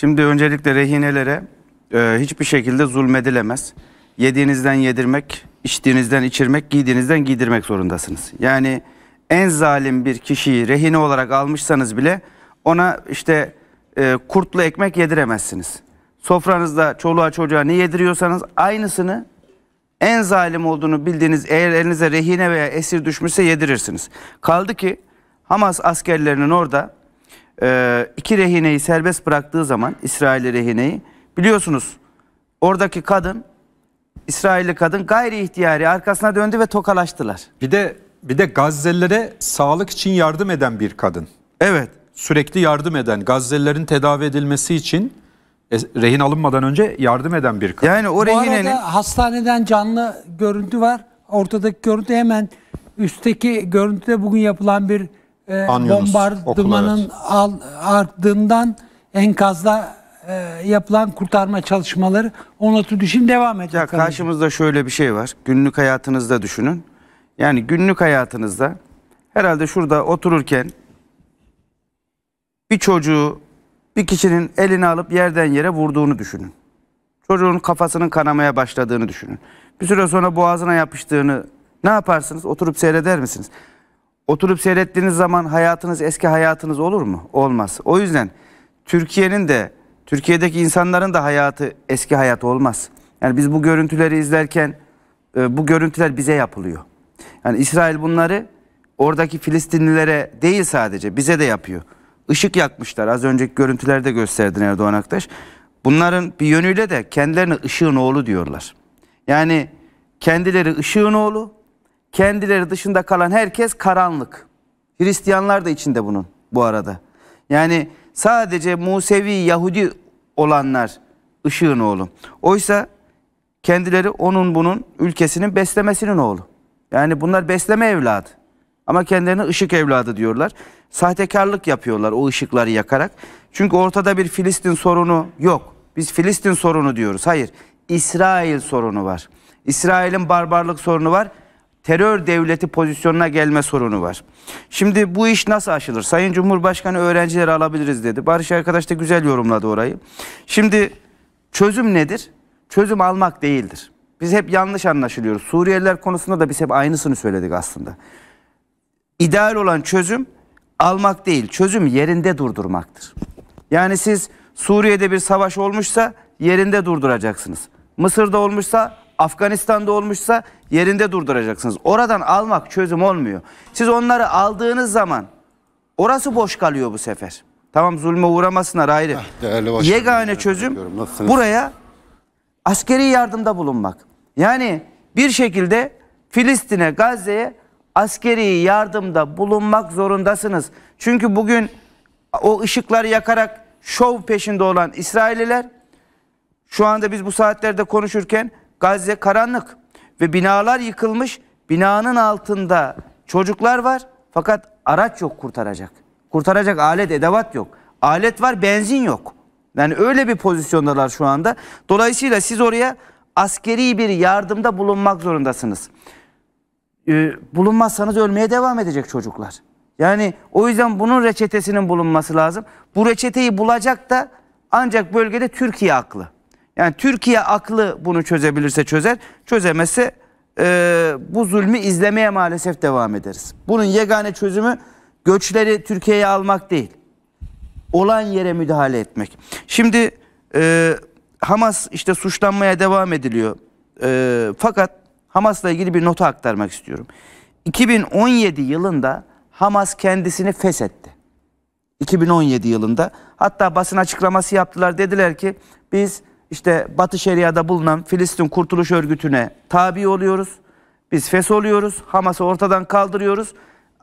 Şimdi öncelikle rehinelere e, hiçbir şekilde zulmedilemez. Yediğinizden yedirmek, içtiğinizden içirmek, giydiğinizden giydirmek zorundasınız. Yani en zalim bir kişiyi rehine olarak almışsanız bile ona işte e, kurtlu ekmek yediremezsiniz. Sofranızda çoluğa çocuğa ne yediriyorsanız aynısını en zalim olduğunu bildiğiniz eğer elinize rehine veya esir düşmüşse yedirirsiniz. Kaldı ki Hamas askerlerinin orada e, iki rehineyi serbest bıraktığı zaman İsrailli rehineyi biliyorsunuz oradaki kadın İsrailli kadın gayri ihtiyari arkasına döndü ve tokalaştılar. Bir de bir de Gazze'lere sağlık için yardım eden bir kadın. Evet. Sürekli yardım eden Gazzelilerin tedavi edilmesi için e, rehin alınmadan önce yardım eden bir kadın. Yani o rehinenin... Bu arada hastaneden canlı görüntü var. Ortadaki görüntü hemen üstteki görüntüde bugün yapılan bir e, bombardımanın okulu, evet. al, ardından enkazda e, yapılan kurtarma çalışmaları o düşün devam edecek. Ya karşımızda şöyle bir şey var. Günlük hayatınızda düşünün. Yani günlük hayatınızda herhalde şurada otururken bir çocuğu bir kişinin elini alıp yerden yere vurduğunu düşünün. Çocuğun kafasının kanamaya başladığını düşünün. Bir süre sonra boğazına yapıştığını ne yaparsınız? Oturup seyreder misiniz? oturup seyrettiğiniz zaman hayatınız eski hayatınız olur mu? Olmaz. O yüzden Türkiye'nin de Türkiye'deki insanların da hayatı eski hayat olmaz. Yani biz bu görüntüleri izlerken e, bu görüntüler bize yapılıyor. Yani İsrail bunları oradaki Filistinlilere değil sadece bize de yapıyor. Işık yakmışlar. Az önceki görüntülerde gösterdin Erdoğan Aktaş. Bunların bir yönüyle de kendilerine ışığın oğlu diyorlar. Yani kendileri ışığın oğlu Kendileri dışında kalan herkes karanlık. Hristiyanlar da içinde bunun bu arada. Yani sadece Musevi Yahudi olanlar ışığın oğlu. Oysa kendileri onun bunun ülkesinin beslemesinin oğlu. Yani bunlar besleme evladı. Ama kendilerine ışık evladı diyorlar. Sahtekarlık yapıyorlar o ışıkları yakarak. Çünkü ortada bir Filistin sorunu yok. Biz Filistin sorunu diyoruz. Hayır. İsrail sorunu var. İsrail'in barbarlık sorunu var terör devleti pozisyonuna gelme sorunu var. Şimdi bu iş nasıl aşılır? Sayın Cumhurbaşkanı öğrencileri alabiliriz dedi. Barış arkadaş da güzel yorumladı orayı. Şimdi çözüm nedir? Çözüm almak değildir. Biz hep yanlış anlaşılıyoruz. Suriyeliler konusunda da biz hep aynısını söyledik aslında. İdeal olan çözüm almak değil, çözüm yerinde durdurmaktır. Yani siz Suriye'de bir savaş olmuşsa yerinde durduracaksınız. Mısır'da olmuşsa Afganistan'da olmuşsa yerinde durduracaksınız. Oradan almak çözüm olmuyor. Siz onları aldığınız zaman orası boş kalıyor bu sefer. Tamam zulme uğramasınlar ayrı. Ah, Yegane çözüm buraya askeri yardımda bulunmak. Yani bir şekilde Filistin'e, Gazze'ye askeri yardımda bulunmak zorundasınız. Çünkü bugün o ışıkları yakarak şov peşinde olan İsrailliler şu anda biz bu saatlerde konuşurken Gazze karanlık ve binalar yıkılmış. Binanın altında çocuklar var fakat araç yok kurtaracak. Kurtaracak alet edevat yok. Alet var benzin yok. Yani öyle bir pozisyondalar şu anda. Dolayısıyla siz oraya askeri bir yardımda bulunmak zorundasınız. Ee, bulunmazsanız ölmeye devam edecek çocuklar. Yani o yüzden bunun reçetesinin bulunması lazım. Bu reçeteyi bulacak da ancak bölgede Türkiye aklı. Yani Türkiye aklı bunu çözebilirse çözer, çözemezse e, bu zulmü izlemeye maalesef devam ederiz. Bunun yegane çözümü göçleri Türkiye'ye almak değil, olan yere müdahale etmek. Şimdi e, Hamas işte suçlanmaya devam ediliyor. E, fakat Hamas'la ilgili bir nota aktarmak istiyorum. 2017 yılında Hamas kendisini feshetti. 2017 yılında hatta basın açıklaması yaptılar dediler ki biz işte Batı Şeria'da bulunan Filistin Kurtuluş Örgütü'ne tabi oluyoruz. Biz FES oluyoruz. Hamas'ı ortadan kaldırıyoruz.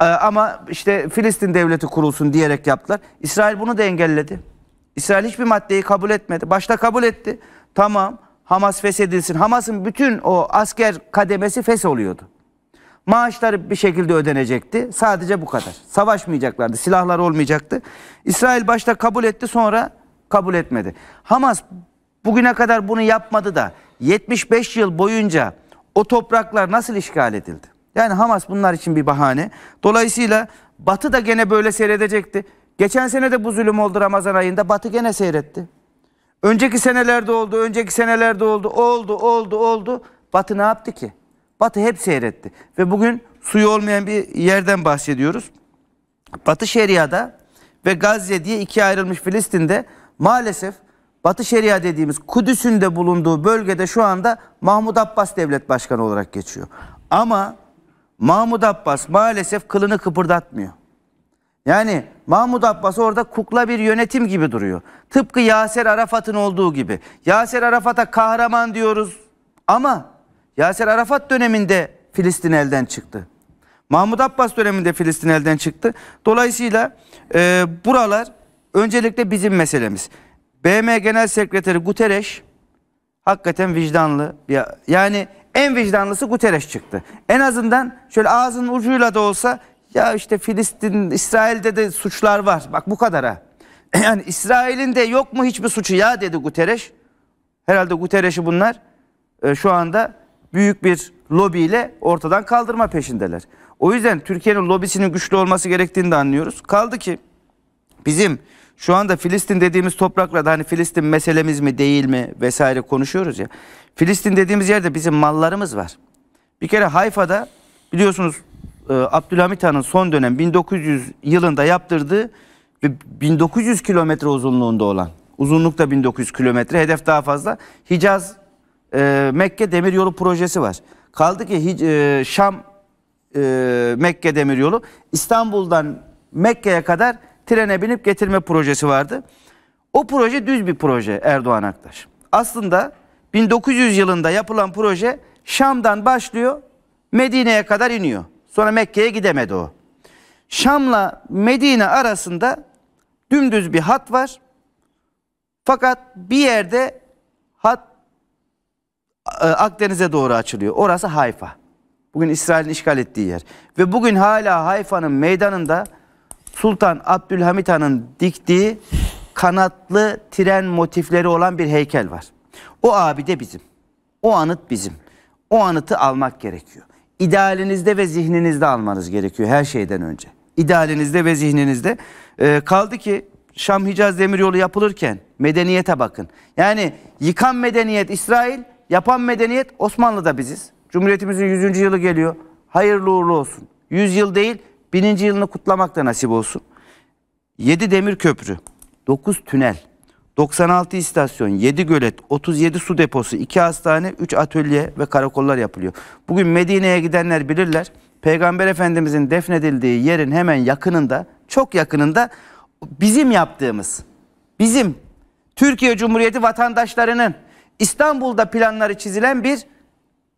Ee, ama işte Filistin devleti kurulsun diyerek yaptılar. İsrail bunu da engelledi. İsrail hiçbir maddeyi kabul etmedi. Başta kabul etti. Tamam Hamas feshedilsin. Hamas'ın bütün o asker kademesi fes oluyordu. Maaşları bir şekilde ödenecekti. Sadece bu kadar. Savaşmayacaklardı. Silahlar olmayacaktı. İsrail başta kabul etti sonra kabul etmedi. Hamas bugüne kadar bunu yapmadı da 75 yıl boyunca o topraklar nasıl işgal edildi? Yani Hamas bunlar için bir bahane. Dolayısıyla Batı da gene böyle seyredecekti. Geçen sene de bu zulüm oldu Ramazan ayında. Batı gene seyretti. Önceki senelerde oldu, önceki senelerde oldu, oldu, oldu, oldu. Batı ne yaptı ki? Batı hep seyretti. Ve bugün suyu olmayan bir yerden bahsediyoruz. Batı Şeria'da ve Gazze diye ikiye ayrılmış Filistin'de maalesef Batı Şeria dediğimiz Kudüs'ün de bulunduğu bölgede şu anda Mahmud Abbas devlet başkanı olarak geçiyor. Ama Mahmud Abbas maalesef kılını kıpırdatmıyor. Yani Mahmud Abbas orada kukla bir yönetim gibi duruyor. Tıpkı Yaser Arafat'ın olduğu gibi. Yaser Arafat'a kahraman diyoruz ama Yaser Arafat döneminde Filistin elden çıktı. Mahmud Abbas döneminde Filistin elden çıktı. Dolayısıyla e, buralar öncelikle bizim meselemiz. BM Genel Sekreteri Guterres hakikaten vicdanlı. Ya, yani en vicdanlısı Guterres çıktı. En azından şöyle ağzının ucuyla da olsa ya işte Filistin, İsrail'de de suçlar var. Bak bu kadara. Yani İsrail'in de yok mu hiçbir suçu ya dedi Guterres. Herhalde Guterres'i bunlar e, şu anda büyük bir lobiyle ortadan kaldırma peşindeler. O yüzden Türkiye'nin lobisinin güçlü olması gerektiğini de anlıyoruz. Kaldı ki bizim şu anda Filistin dediğimiz topraklarda hani Filistin meselemiz mi değil mi vesaire konuşuyoruz ya. Filistin dediğimiz yerde bizim mallarımız var. Bir kere Hayfa'da biliyorsunuz e, Abdülhamit Han'ın son dönem 1900 yılında yaptırdığı 1900 kilometre uzunluğunda olan uzunluk da 1900 kilometre hedef daha fazla Hicaz e, Mekke demiryolu projesi var. Kaldı ki e, Şam e, Mekke demiryolu İstanbul'dan Mekke'ye kadar trene binip getirme projesi vardı. O proje düz bir proje Erdoğan Aktaş. Aslında 1900 yılında yapılan proje Şam'dan başlıyor Medine'ye kadar iniyor. Sonra Mekke'ye gidemedi o. Şam'la Medine arasında dümdüz bir hat var. Fakat bir yerde hat e, Akdeniz'e doğru açılıyor. Orası Hayfa. Bugün İsrail'in işgal ettiği yer. Ve bugün hala Hayfa'nın meydanında Sultan Abdülhamit Han'ın diktiği kanatlı tren motifleri olan bir heykel var. O abide bizim. O anıt bizim. O anıtı almak gerekiyor. İdealinizde ve zihninizde almanız gerekiyor her şeyden önce. İdealinizde ve zihninizde. Ee, kaldı ki Şam Hicaz Demiryolu yapılırken medeniyete bakın. Yani yıkan medeniyet İsrail, yapan medeniyet Osmanlı'da biziz. Cumhuriyetimizin 100. yılı geliyor. Hayırlı uğurlu olsun. 100 yıl değil Bininci yılını kutlamak da nasip olsun. 7 demir köprü, 9 tünel, 96 istasyon, 7 gölet, 37 su deposu, 2 hastane, 3 atölye ve karakollar yapılıyor. Bugün Medine'ye gidenler bilirler. Peygamber Efendimizin defnedildiği yerin hemen yakınında, çok yakınında bizim yaptığımız, bizim Türkiye Cumhuriyeti vatandaşlarının İstanbul'da planları çizilen bir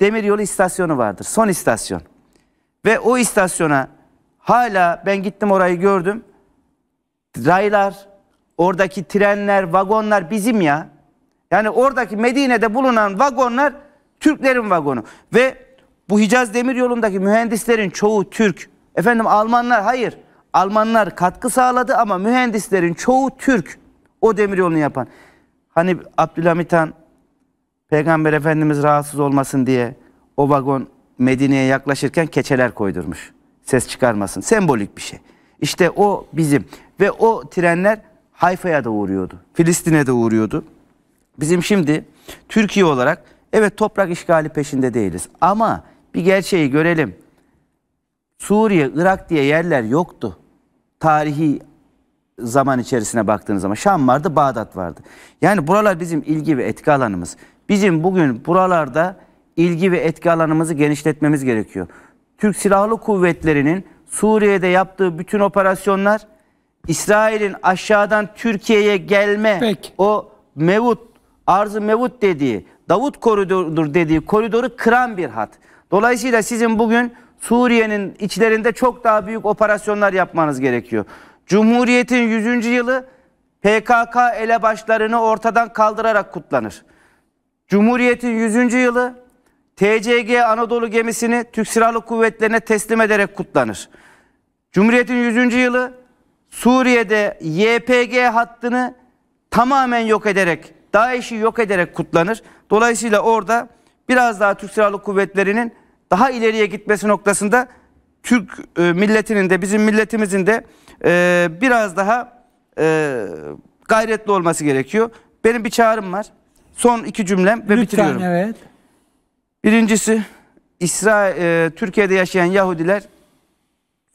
demiryolu istasyonu vardır. Son istasyon. Ve o istasyona Hala ben gittim orayı gördüm. Raylar, oradaki trenler, vagonlar bizim ya. Yani oradaki Medine'de bulunan vagonlar Türklerin vagonu. Ve bu Hicaz Demiryolu'ndaki mühendislerin çoğu Türk. Efendim Almanlar hayır. Almanlar katkı sağladı ama mühendislerin çoğu Türk. O demiryolunu yapan. Hani Abdülhamit Han Peygamber Efendimiz rahatsız olmasın diye o vagon Medine'ye yaklaşırken keçeler koydurmuş. Ses çıkarmasın. Sembolik bir şey. İşte o bizim. Ve o trenler Hayfa'ya da uğruyordu. Filistin'e de uğruyordu. Bizim şimdi Türkiye olarak evet toprak işgali peşinde değiliz. Ama bir gerçeği görelim. Suriye, Irak diye yerler yoktu. Tarihi zaman içerisine baktığınız zaman Şam vardı, Bağdat vardı. Yani buralar bizim ilgi ve etki alanımız. Bizim bugün buralarda ilgi ve etki alanımızı genişletmemiz gerekiyor. Türk Silahlı Kuvvetleri'nin Suriye'de yaptığı bütün operasyonlar İsrail'in aşağıdan Türkiye'ye gelme Peki. o mevut arzı mevut dediği Davut koridorudur dediği koridoru kıran bir hat. Dolayısıyla sizin bugün Suriye'nin içlerinde çok daha büyük operasyonlar yapmanız gerekiyor. Cumhuriyet'in 100. yılı PKK elebaşlarını ortadan kaldırarak kutlanır. Cumhuriyet'in 100. yılı TCG Anadolu gemisini Türk Silahlı Kuvvetlerine teslim ederek kutlanır. Cumhuriyet'in 100. yılı Suriye'de YPG hattını tamamen yok ederek, DAEŞ'i yok ederek kutlanır. Dolayısıyla orada biraz daha Türk Silahlı Kuvvetleri'nin daha ileriye gitmesi noktasında Türk e, milletinin de bizim milletimizin de e, biraz daha e, gayretli olması gerekiyor. Benim bir çağrım var. Son iki cümlem ve Lütfen, bitiriyorum. Evet. Birincisi İsrail e, Türkiye'de yaşayan Yahudiler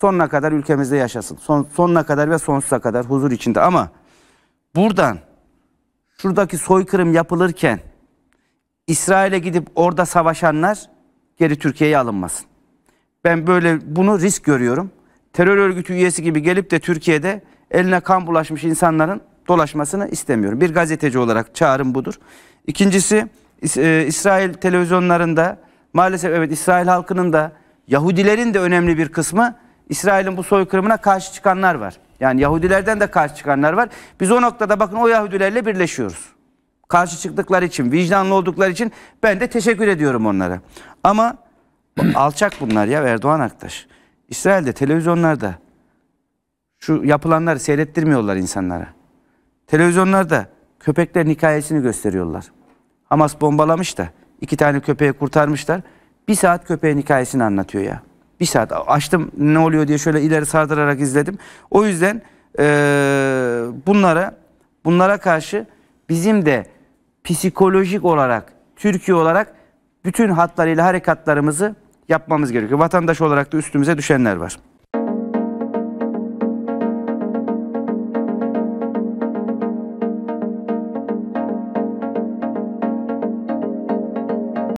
sonuna kadar ülkemizde yaşasın. Son, sonuna kadar ve sonsuza kadar huzur içinde ama buradan şuradaki soykırım yapılırken İsrail'e gidip orada savaşanlar geri Türkiye'ye alınmasın. Ben böyle bunu risk görüyorum. Terör örgütü üyesi gibi gelip de Türkiye'de eline kan bulaşmış insanların dolaşmasını istemiyorum. Bir gazeteci olarak çağrım budur. İkincisi e, İsrail televizyonlarında maalesef evet İsrail halkının da Yahudilerin de önemli bir kısmı İsrail'in bu soykırımına karşı çıkanlar var. Yani Yahudilerden de karşı çıkanlar var. Biz o noktada bakın o Yahudilerle birleşiyoruz. Karşı çıktıkları için, vicdanlı oldukları için ben de teşekkür ediyorum onlara. Ama alçak bunlar ya Erdoğan Aktaş. İsrail'de televizyonlarda şu yapılanları seyrettirmiyorlar insanlara. Televizyonlarda köpekler hikayesini gösteriyorlar. Hamas bombalamış da iki tane köpeği kurtarmışlar. Bir saat köpeğin hikayesini anlatıyor ya. Bir saat açtım ne oluyor diye şöyle ileri sardırarak izledim. O yüzden e, bunlara bunlara karşı bizim de psikolojik olarak Türkiye olarak bütün hatlarıyla harekatlarımızı yapmamız gerekiyor. Vatandaş olarak da üstümüze düşenler var.